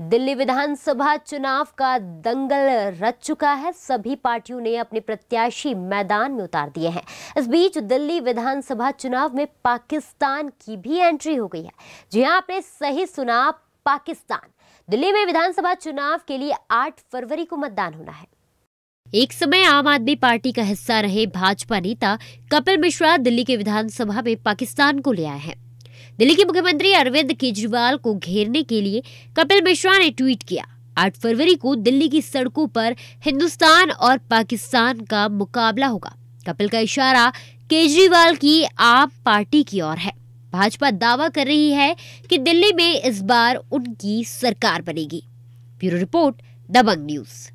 दिल्ली विधानसभा चुनाव का दंगल रच चुका है सभी पार्टियों ने अपने प्रत्याशी मैदान में उतार दिए हैं इस बीच दिल्ली विधानसभा चुनाव में पाकिस्तान की भी एंट्री हो गई है जी हाँ आपने सही सुना पाकिस्तान दिल्ली में विधानसभा चुनाव के लिए 8 फरवरी को मतदान होना है एक समय आम आदमी पार्टी का हिस्सा रहे भाजपा नेता कपिल मिश्रा दिल्ली के विधानसभा में पाकिस्तान को ले आए हैं दिल्ली के मुख्यमंत्री अरविंद केजरीवाल को घेरने के लिए कपिल मिश्रा ने ट्वीट किया 8 फरवरी को दिल्ली की सड़कों पर हिंदुस्तान और पाकिस्तान का मुकाबला होगा कपिल का इशारा केजरीवाल की आम पार्टी की ओर है भाजपा दावा कर रही है कि दिल्ली में इस बार उनकी सरकार बनेगी ब्यूरो रिपोर्ट दबंग न्यूज़